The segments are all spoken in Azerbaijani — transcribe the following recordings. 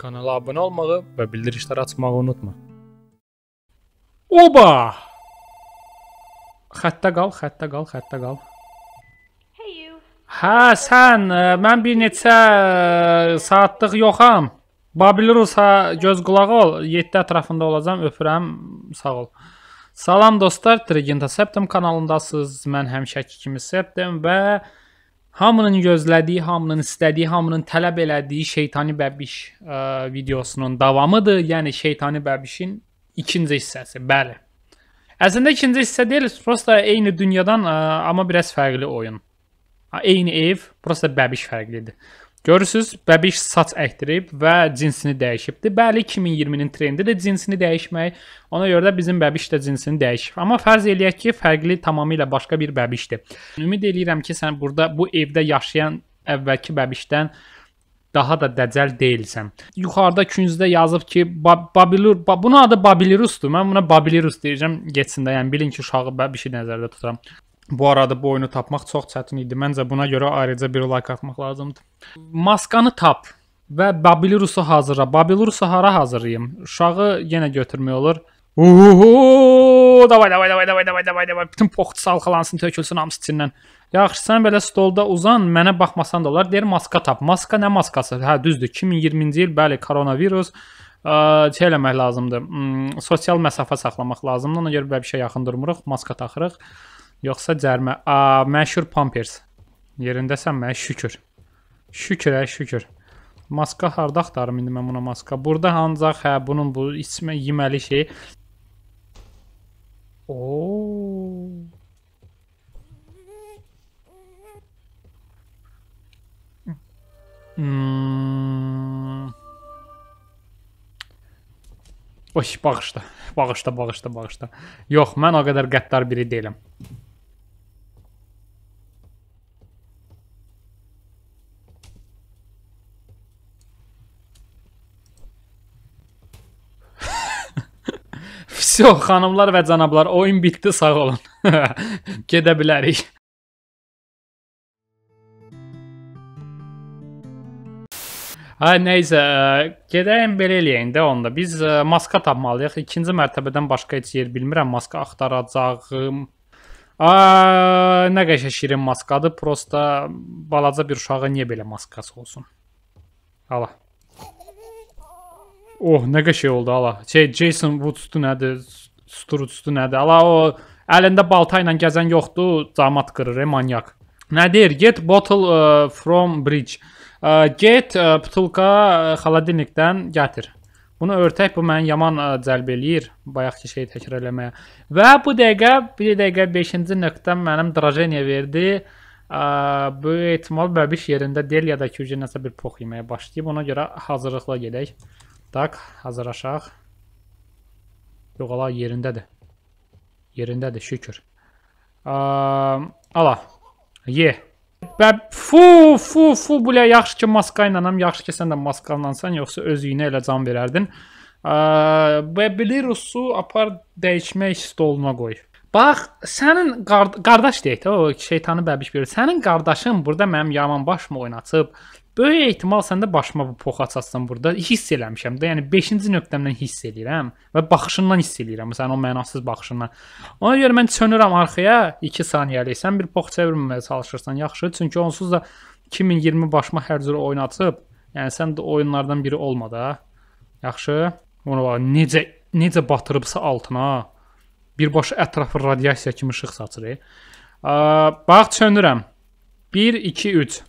Kanala abunə olmağı və bildirişləri açmağı unutma. Oba! Xəttə qal, xəttə qal, xəttə qal. Hey hə, sən, e, mən bir neçə e, saatlıq yoxam. Babilrusa göz qulağı ol, 7 ətrafında olacam, öpürəm, sağ ol. Salam dostlar, Trigenta Septim kanalındasınız. Mən həmişəki kimi Septim və Hamının gözlədiyi, hamının istədiyi, hamının tələb elədiyi Şeytani Bəbiş ə, e, videosunun davamıdır. Yəni Şeytani Bəbişin ikinci hissəsi. Bəli. Əslində ikinci hissə deyil, prosta eyni dünyadan ə, e, amma biraz fərqli oyun. Eyni ev, prosta Bəbiş fərqlidir. Görürsüz, bəbiş saç əkdirib və cinsini dəyişibdi. Bəli, 2020-nin trendi də cinsini dəyişmək. Ona görə də bizim bəbiş də cinsini dəyişib. Amma fərz eləyək ki, fərqli tamamilə başqa bir bəbişdir. Ümid eləyirəm ki, sən burada bu evdə yaşayan əvvəlki bəbişdən daha da dəcəl deyilsən. Yuxarıda küncdə yazıb ki, Babilur, ba bunun adı Babilirusdur. Mən buna Babilirus deyəcəm, getsin də, yəni bilin ki, uşağı bəbişi nəzərdə tuturam. Bu arada bu oyunu tapmaq çox çətin idi. Məncə buna görə ayrıca bir like atmaq lazımdır. Maskanı tap və Babilurusu hazırla. Babilurusu hara hazırlayım? Uşağı yenə götürmək olur. Uhu, davay davay davay davay davay davay davay. Bütün poxtu salxalansın, tökülsün hamısı içindən. Yaxşı, sən belə stolda uzan, mənə baxmasan da olar. Deyir maska tap. Maska nə maskası? Hə, düzdür. 2020-ci il bəli, koronavirus ə, şey eləmək lazımdır. M hmm, sosial məsafə saxlamaq lazımdır. Ona görə belə bir şey yaxın durmuruq, maska taxırıq. Yoxsa cərmə. A, məşhur Pampers. Yerindəsənmə, şükür. Şükür, ə, şükür. Maska harda axtarım indi mən buna maska? Burada ancaq hə bunun bu içmə yeməli şey. Oo. Hmm. Oy, bağışla. Bağışla, bağışla, bağışla. Yox, mən o qədər qəddar biri deyiləm. Vsyo, xanımlar və cənablar, oyun bitdi, sağ olun. Gedə bilərik. Ay nəysə, e, gedəyim belə eləyəyin də onda. Biz e, maska tapmalıyıq. İkinci mərtəbədən başqa heç yer bilmirəm. Maska axtaracağım. Ay, nə qəşə şirin maskadır. Prosta balaca bir uşağa niyə belə maskası olsun? Hala. Oh, nə qəşəng oldu ala. Şey Jason Woods üstü nədir? Sturud üstü nədir? Ala o əlində balta ilə gəzən yoxdur, camat qırır, e, manyak. Nə deyir? Get bottle uh, from bridge. Uh, get uh, butulka xaladenikdən gətir. Bunu örtək bu məni yaman ə, cəlb eləyir bayaqki şeyi təkrar eləməyə. Və bu dəqiqə 1 dəqiqə 5-ci nöqtəm mənim Drajeniya verdi. Ə, böyük ehtimal bəbiş yerində Deliyadakı necə bir pox yeməyə başlayıb. Ona görə hazırlıqla gedək. Tak, hazırlaşaq. Yox, ala yerindədir. Yerindədir, şükür. Ala. Ye. Bə, fu, fu, fu, bulə, yaxşı ki maska ilə, yaxşı ki sən də maska iləsən, yoxsa öz iynə ilə can verərdin. Və bilirusu apar dəyişmək stoluna qoy. Bax, sənin qard qardaş deyək də, o şeytanı bəbiş verir. Sənin qardaşın burada mənim yaman başımı oynaçıb, Böyük ehtimal səndə başıma bu pox açasan burada hiss eləmişəm də. Yəni 5-ci nöqtəmdən hiss eləyirəm və baxışından hiss eləyirəm. Məsələn, o mənasız baxışından. Ona görə mən çönürəm arxaya 2 saniyəlik. Sən bir pox çevirməyə çalışırsan, yaxşı. Çünki onsuz da 2020 başıma hər cür oyun açıb. Yəni sən də oyunlardan biri olma da. Yaxşı. Ona bax necə necə batırıbsa altına. Birbaşa ətrafı radiasiya kimi işıq saçır. E. Bax çönürəm. 1 2 3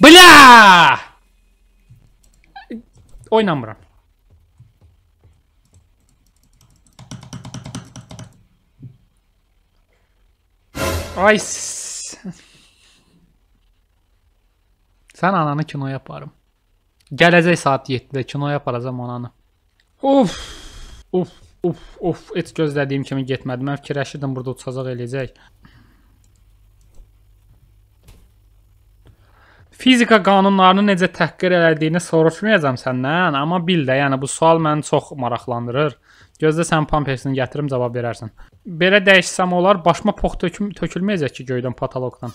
Бля! Ой, намбра. Ay. Sən ananı kinoya aparım. Gələcək saat 7-də kinoya aparacam ananı. Uf. Uf, uf, uf. Heç gözlədiyim kimi getmədi. Mən fikirləşirdim burada uçacaq eləyəcək. Fizika qanunlarını necə təhqir elədiyini soruşmayacam səndən, amma bil də, yəni bu sual məni çox maraqlandırır. Gözlə sən pampersini gətirim cavab verərsən. Belə dəyişsəm olar, başıma pox töküm, tökülməyəcək ki göydən pataloqdan.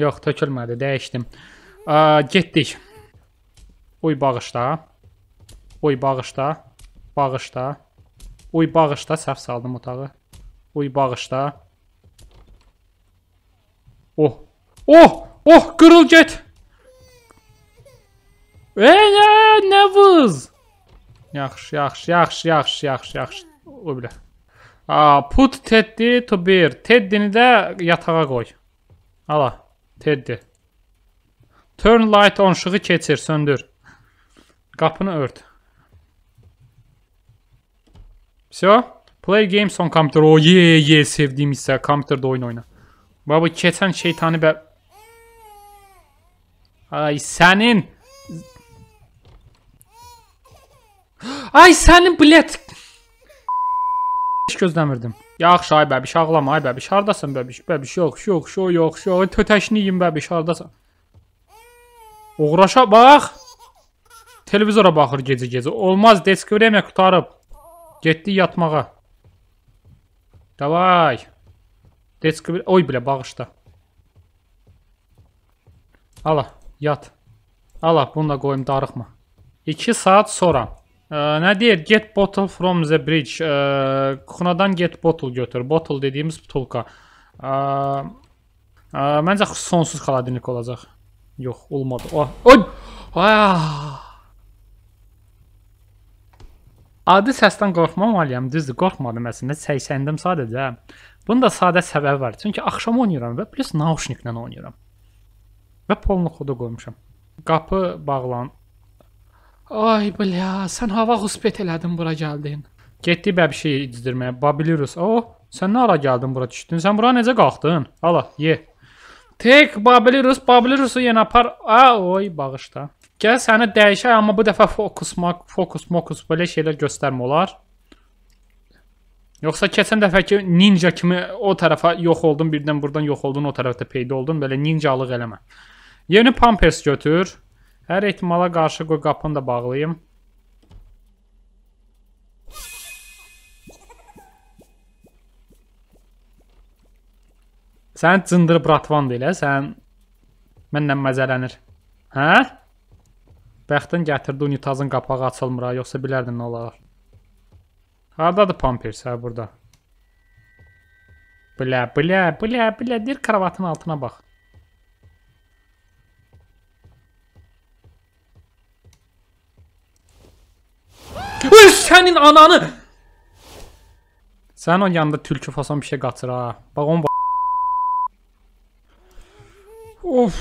Yox, tökülmədi, dəyişdim. A, getdik. Uy bağışla. Uy bağışla. Bağışla. Uy bağışla, səhv saldım otağı. Uy bağışla. Oh. Oh, oh, qırıl get. Ey, Nevuz! Yaxşı, yaxşı, yaxşı, yaxşı, yaxşı, yaxşı. O bilə. A, put Teddy to bear. Teddy-ni də yatağa qoy. Ala, Teddy. Turn light on işığı keçir, söndür. Qapını ört. Все. Play games on computer. O, ye, ye, sevdiyim hissə. Computerda oyun oyna. Baba, keçən şeytanı bə... Ay, sənin... Ay sənin bilet. Heç gözləmirdim. Yaxşı ay bəbiş ağlama ay bəbiş hardasan bəbiş bəbiş yox yox yox yox yox tötəşini yeyim bəbiş hardasan. Uğraşa bax. Televizora baxır gecə-gecə. Olmaz, desk vremya qutarıb. Getdi yatmağa. Davay. Desk oy bilə bağışda. Ala, yat. Ala, bunu da qoyum darıxma. 2 saat sonra. Ə, nə deyir? Get bottle from the bridge. Ə, kuxunadan get bottle götür. Bottle dediyimiz butulka. Ə, ə, e, məncə sonsuz xaladinik olacaq. Yox, olmadı. Oh, oy! Ah! Adi səsdən qorxmamalıyam, düzdür, qorxmadım əslində, səksəndim sadəcə. Bunun da sadə səbəbi var, çünki axşam oynayıram və plus naushniklə oynayıram. Və polnu xoda qoymuşam. Qapı bağlan Ay bля, sən hava xuspet elədin bura gəldin. Getdi bəbşiyi izdirməyə. Babilirus. O, oh, sən nə ara gəldin bura düşdün? Sən bura necə qalxdın? Ala, ye. Tek Babilirus, Babilirusu yenə apar. A, hə, oy, bağışla. Gəl səni dəyişək, amma bu dəfə fokus, fokus, mokus belə şeylər göstərmə olar. Yoxsa keçən dəfəki ninja kimi o tərəfə yox oldun, birdən buradan yox oldun, o tərəfdə peyda oldun, belə ninjalıq eləmə. Yeni Pampers götür. Hər ehtimala qarşı qoy qapını da bağlayım. Sən cındır bratvandı elə, hə? sən mənlə məzələnir. Hə? Bəxtin gətirdi unitazın qapağı açılmır ha, yoxsa bilərdin nə olar. Hardadır Pampers hə burada? Bilə, bilə, bilə, bilə, deyir kravatın altına bax. sənin ananı. Sənin o yanında tülkü fason bir şey qaçır ha. Bax onun Of.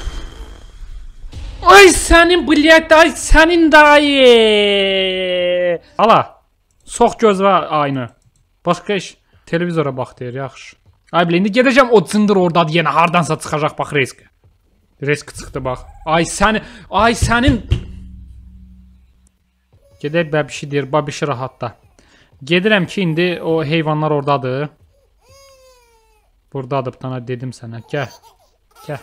Ay sənin bilyət, ay sənin dayı. Ala. Sox gözvə aynı. Başqa iş. Televizora bax deyir, yaxşı. Ay bilə, indi gedəcəm o cındır ordadır, yenə hardansa çıxacaq bax risk. Risk çıxdı bax. Ay səni, ay sənin Gedək bəbişidir, babişi rahatda. Gedirəm ki, indi o heyvanlar oradadır. Buradadır, tana dedim sənə. Gəl. Gəl.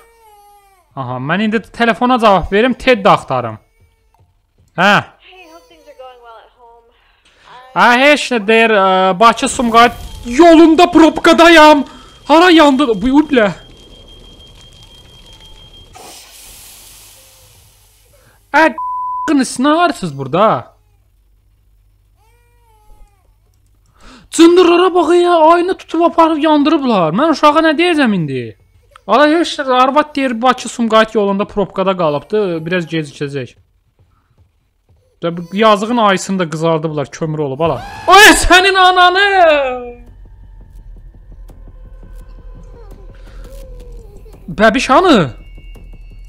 Aha, mən indi telefona cavab verim, Ted də axtarım. Hə. Hə, heç nə deyir, ə, Bakı Sumqayıt yolunda probkadayam. Hara yandı? Buyur bilə. Ə, qınısını arırsınız burada? bax ya, ayını tutub aparıb yandırıblar. Mən uşağa nə deyəcəm indi? Ala heç arvad deyir Bakı Sumqayıt yolunda probkada qalıbdı, biraz gecikəcək. Yazığın ayısını da qızardıblar, kömür olub ala. Ay sənin ananı! Bəbiş hanı?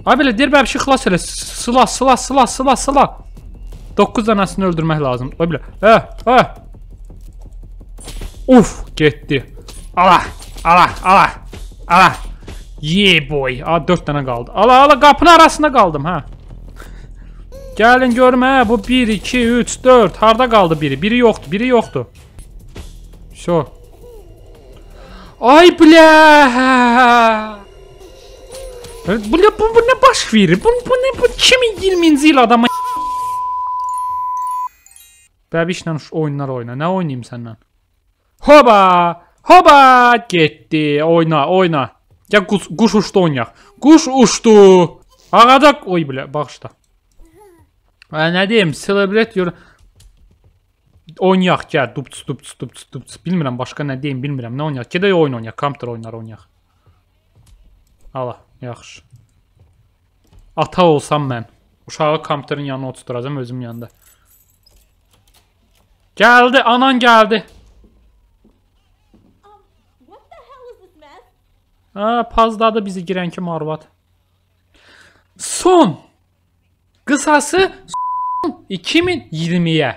Ay belə deyir bəbişi xilas elə. Sıla, sıla, sıla, sıla, sıla. 9 dənəsini öldürmək lazımdır. Ay belə. Hə, hə. Uf getdi. Ala, ala, ala, ala. Yeah boy. A 4 dənə qaldı. Ala, ala qapının arasında qaldım ha. Gəlin görüm hə bu 1 2 3 4 harda qaldı biri? Biri yoxdur, biri yoxdur. Şo. Ay bля. Бля, hə, hə. hə, bu, bu nə baş verir? Bu, bu nə bu 2020-ci il adamı Bəbişlə oyunlar oyna. Nə oynayım səndən? Hoba! Hoba! Getdi. Oyna, oyna. Gel kuş, kuş uçtu oynayak. Kuş uçtu. Ağacak. Oy bile bağışla. E, ne diyeyim? Celebrate your... Oynayaq, gəl, dupts, dupts, dupts, dupts. Bilmirəm, başqa nə deyim, bilmirəm. Nə oynayaq? Gedək oyun oynayaq, kompüter oyunları oynayaq. Ala, yaxşı. Ata olsam mən. Uşağı kompüterin yanına oturduracam, özüm yanında. Gəldi, anan gəldi. Hə, pazdadı bizi girən kimi arvad. Son qısası 2020-yə.